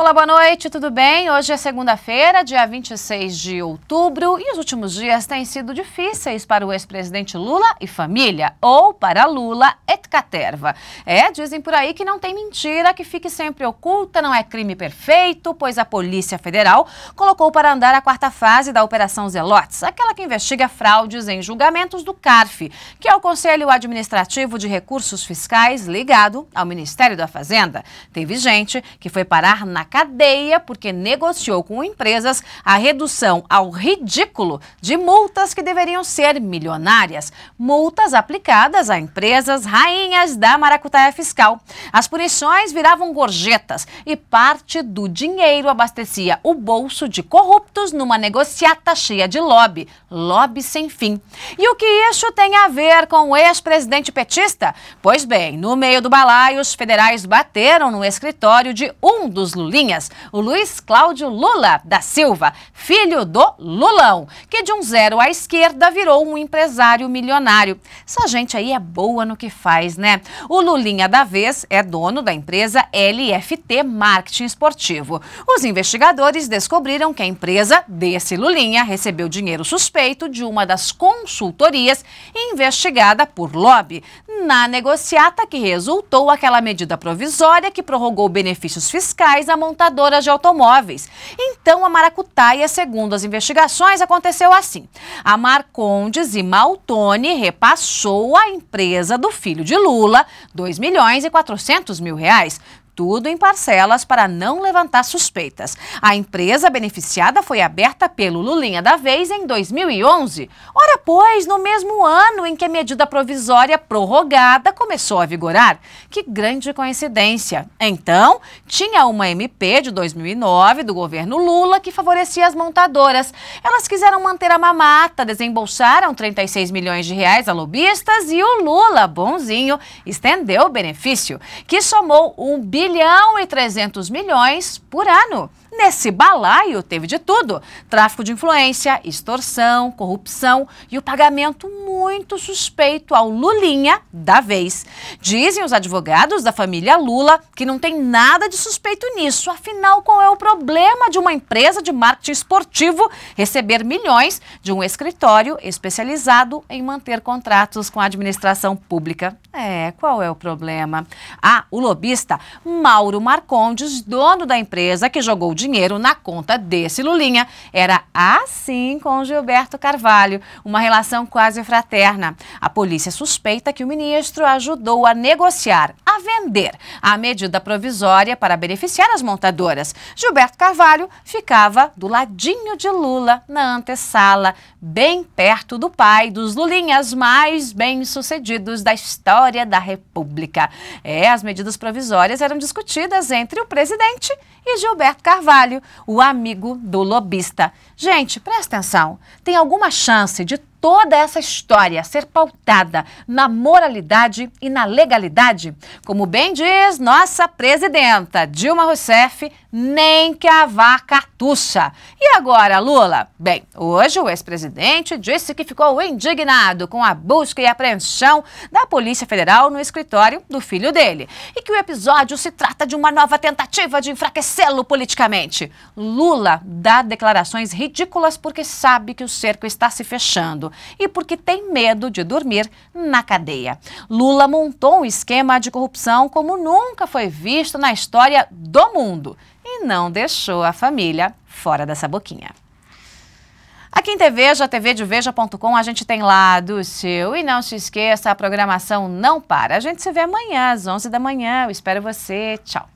Olá, boa noite, tudo bem? Hoje é segunda-feira, dia 26 de outubro, e os últimos dias têm sido difíceis para o ex-presidente Lula e família, ou para Lula et caterva. É, dizem por aí que não tem mentira, que fique sempre oculta, não é crime perfeito, pois a Polícia Federal colocou para andar a quarta fase da Operação Zelotes, aquela que investiga fraudes em julgamentos do CARF, que é o Conselho Administrativo de Recursos Fiscais ligado ao Ministério da Fazenda. Teve gente que foi parar na cadeia porque negociou com empresas a redução ao ridículo de multas que deveriam ser milionárias. Multas aplicadas a empresas rainhas da maracutaia fiscal. As punições viravam gorjetas e parte do dinheiro abastecia o bolso de corruptos numa negociata cheia de lobby. Lobby sem fim. E o que isso tem a ver com o ex-presidente petista? Pois bem, no meio do balaio, os federais bateram no escritório de um dos lulistas o Luiz Cláudio Lula da Silva, filho do Lulão, que de um zero à esquerda virou um empresário milionário. Essa gente aí é boa no que faz, né? O Lulinha da vez é dono da empresa LFT Marketing Esportivo. Os investigadores descobriram que a empresa desse Lulinha recebeu dinheiro suspeito de uma das consultorias investigada por lobby na negociata que resultou aquela medida provisória que prorrogou benefícios fiscais a montadoras de automóveis. Então, a maracutaia, segundo as investigações, aconteceu assim. A Marcondes e Maltoni repassou à empresa do filho de Lula 2 milhões e 400 mil reais, tudo em parcelas para não levantar suspeitas. A empresa beneficiada foi aberta pelo Lulinha da Vez em 2011. Ora, pois, no mesmo ano em que a medida provisória prorrogada começou a vigorar. Que grande coincidência. Então, tinha uma MP de 2009 do governo Lula que favorecia as montadoras. Elas quiseram manter a mamata, desembolsaram 36 milhões de reais a lobistas e o Lula, bonzinho, estendeu o benefício, que somou um bilhão bilhão e 300 milhões por ano. Nesse balaio teve de tudo: tráfico de influência, extorsão, corrupção e o pagamento muito suspeito ao Lulinha da vez. Dizem os advogados da família Lula que não tem nada de suspeito nisso. Afinal, qual é o problema de uma empresa de marketing esportivo receber milhões de um escritório especializado em manter contratos com a administração pública? É, qual é o problema? Ah, o lobista Mauro Marcondes, dono da empresa que jogou dinheiro na conta desse Lulinha, era assim com Gilberto Carvalho, uma relação quase fraterna. A polícia suspeita que o ministro ajudou a negociar vender. A medida provisória para beneficiar as montadoras. Gilberto Carvalho ficava do ladinho de Lula, na antessala, bem perto do pai dos lulinhas mais bem-sucedidos da história da República. É, as medidas provisórias eram discutidas entre o presidente e Gilberto Carvalho, o amigo do lobista. Gente, presta atenção, tem alguma chance de toda essa história ser pautada na moralidade e na legalidade? Como bem diz nossa presidenta Dilma Rousseff, nem que a vaca tussa. E agora, Lula? Bem, hoje o ex-presidente disse que ficou indignado com a busca e apreensão da Polícia Federal no escritório do filho dele e que o episódio se trata de uma nova tentativa de enfraquecê-lo politicamente. Lula dá declarações ridículas porque sabe que o cerco está se fechando e porque tem medo de dormir na cadeia. Lula montou um esquema de corrupção como nunca foi visto na história do mundo e não deixou a família fora dessa boquinha. Aqui em TV de Veja.com, a gente tem lá do seu. E não se esqueça, a programação não para. A gente se vê amanhã às 11 da manhã. Eu espero você. Tchau.